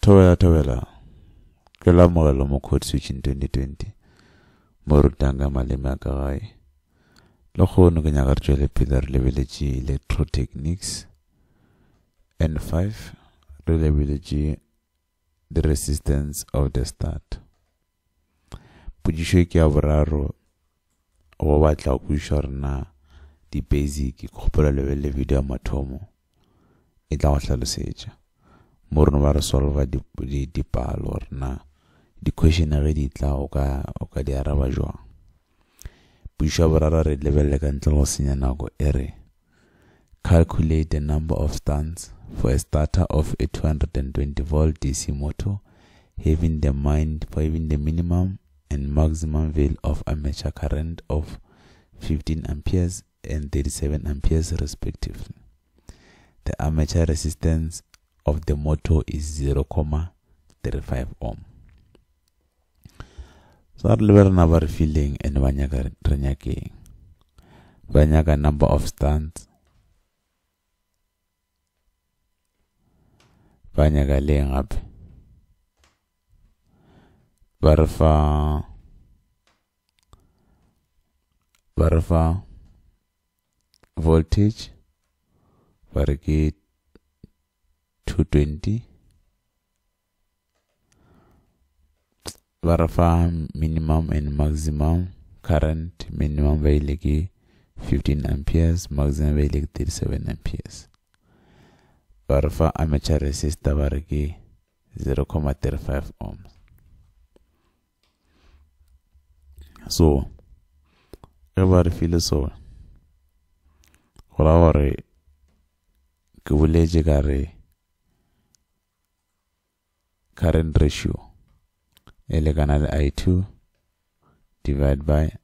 thobela thobela ke la mogelo mo code switching 2020 mo rutang ka maleme a ka gae le kgono ke nyaka re tswele pele re lebeletše electrotechnics n5 re lebeletše the resistance of the start podišo e ke ya boraro go batla go kwešiša gore na di-basic kgopolo lebelele video ya mathomo e tla go tlhalosetša mo rona ba re solva dipalo re na di-question ge di tla o ka di araba jwang pušo ya borara re lebelele ka ntle go senya nako e re calculate the number of stands for a starter of a 220 volt dc motor having the mind having the minimum and maximum value of amature current of 15 amperes and 37 amperes respectively the amateur resistance of the motor is 0, 0.35 ohm so that level rena ba re fileng and vanyaga nyaka Vanyaga nyakeng nyaka number of stands Vanyaga nyaka up. Barfa. Barfa. fa fa voltage ba 220 varafa minimum and maximum current minimum ki 15 amperes maximum ki 37 amperes varafa amateur resistor ki 0,35 ohms so ge ba file so go ra gore ke boletse ka re current ratio L equal I2 divide by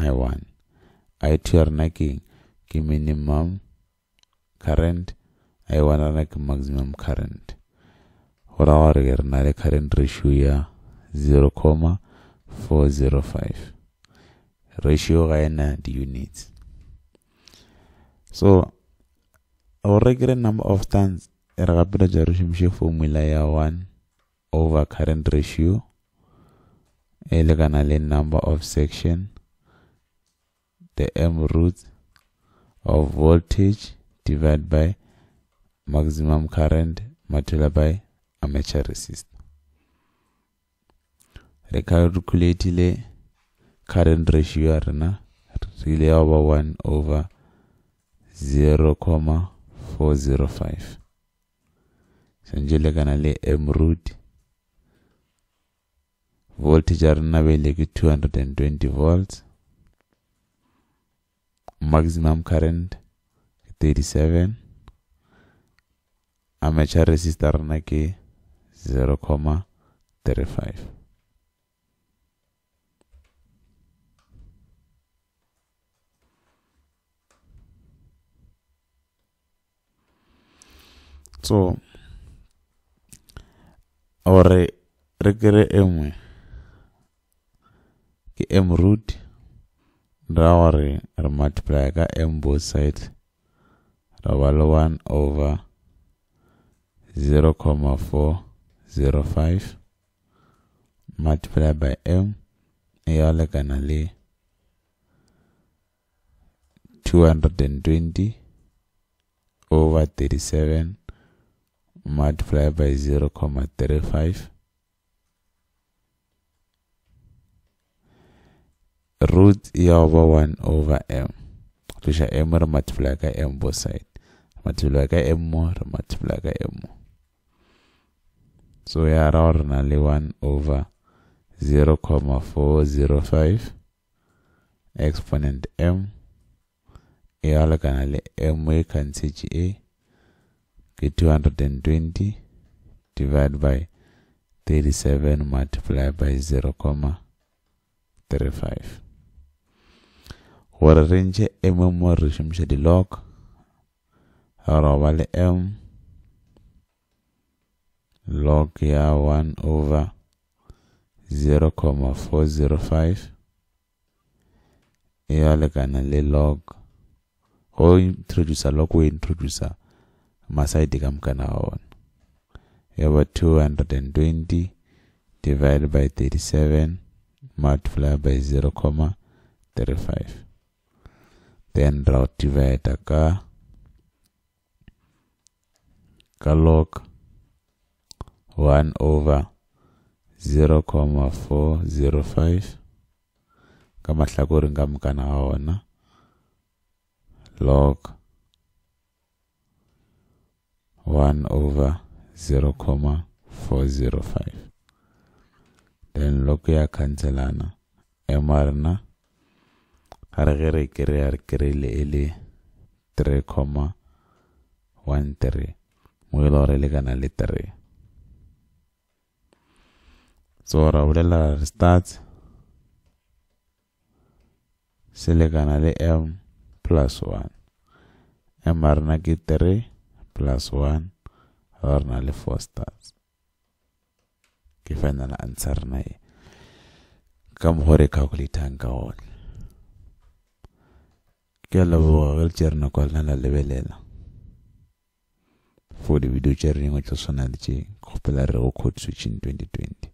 I1. I2 arnaki ki minimum current I1 arnaki maximum current. Hora wargerna current ratio ya 0,405. Ratio ga ena di units. So o re number of tons e re gape re ja re šomiše formula ya one over current ratio e lekana le number of section the m root of voltage divided by maximum current multiplied by amateur resistor re calculatile current ratio ya rena re ile ya ba 1 over 0,405 so lekana le m root voltage a ri naveleki 220 volts maximum current 37 amateur resistor na ke 0,35 so ore re kere e ke m root ra gore re multiply ka m both side ra ba le 1 over 0,405 multiply by m e ya lekana le 220 over 37 multiply by 0,35 root ya e over 1 over m tloša m re multiply ka m both side multiply ka m mo re multiply ka m mo so ya ra re na le 1 over 0,405 exponent m e ya lekana le m e two e ke 220 divided by 37 multiplied by 0,35 wara wararrenje emem warreshimshe dilok roba le em log ya 1 over 0,405 iyalekana le log go introducer log o introducer maside ka mokana wa ona ba 220 divided by 37 multiplied by 0,35 then ra divide ka ka log 1 over 0,405 ka mahlakore ka mokana wa ona log 1 over 0,405 then log ya cancelana m a rena ga re ge re kry-a re kry e le three comma one three mo e le gore e lekana le three so ra bolela re starts se lekana le m plus one m a rena ke three plus one ga rena le four stars ke final answer na e ka mokgwa re calculate ka gone ke kela bogagel tšerena kwalana la lebelela for di-video tšerengwe tša swana le tše kgopela re go code switching 2020